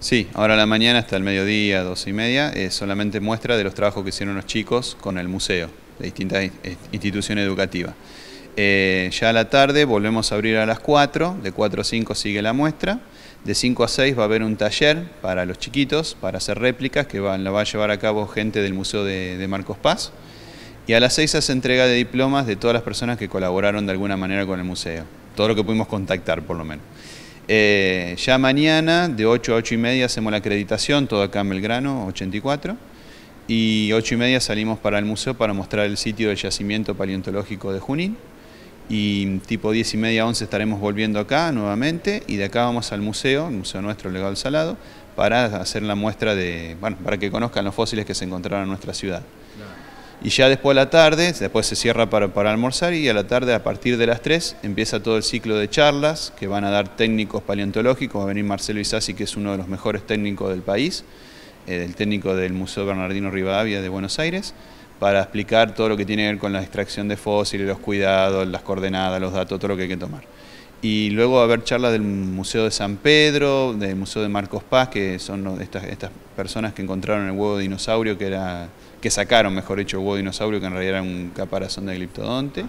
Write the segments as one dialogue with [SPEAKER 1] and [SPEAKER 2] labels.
[SPEAKER 1] Sí, ahora la mañana hasta el mediodía, dos y media, es eh, solamente muestra de los trabajos que hicieron los chicos con el museo de distintas eh, instituciones educativas. Eh, ya a la tarde volvemos a abrir a las 4, de 4 a 5 sigue la muestra, de 5 a 6 va a haber un taller para los chiquitos, para hacer réplicas, que van, la va a llevar a cabo gente del Museo de, Marcos Paz, y a las 6 se hace entrega de diplomas de todas las personas que colaboraron de alguna manera con el museo, todo lo que pudimos contactar por lo menos. Eh, ya mañana, de 8 a 8 y media, hacemos la acreditación, todo acá en Belgrano, 84. Y 8 y media salimos para el museo para mostrar el sitio del yacimiento paleontológico de Junín. Y tipo 10 y media, 11 estaremos volviendo acá nuevamente. Y de acá vamos al museo, el museo nuestro, Legal Salado, para hacer la muestra de, bueno, para que conozcan los fósiles que se encontraron en nuestra ciudad y ya después de la tarde, después se cierra para, almorzar y a la tarde a partir de las 3 empieza todo el ciclo de charlas que van a dar técnicos paleontológicos, va a venir Marcelo Isasi que es uno de los mejores técnicos del país, eh, el técnico del Museo Bernardino Rivadavia de Buenos Aires, para explicar todo lo que tiene que ver con la extracción de fósiles, los cuidados, las coordenadas, los datos, todo lo que hay que tomar y luego a haber charlas del Museo de San Pedro, del Museo de Marcos Paz, que son estas, personas que encontraron el huevo dinosaurio, que, era, que sacaron, mejor dicho, el huevo dinosaurio, que en realidad era un caparazón de gliptodonte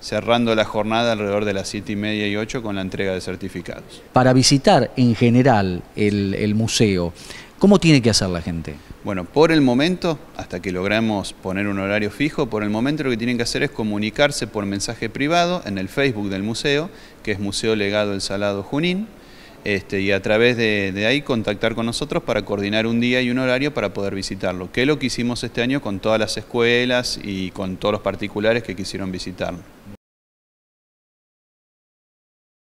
[SPEAKER 1] cerrando la jornada alrededor de las 7 y media y 8 con la entrega de certificados. Para visitar en general el, museo, ¿Cómo tiene que hacer la gente? Bueno, por el momento, hasta que logramos poner un horario fijo, por el momento lo que tienen que hacer es comunicarse por mensaje privado en el Facebook del museo, que es Museo Legado El Salado Junín, este, y a través de, de, ahí contactar con nosotros para coordinar un día y un horario para poder visitarlo, que es lo que hicimos este año con todas las escuelas y con todos los particulares que quisieron visitarlo.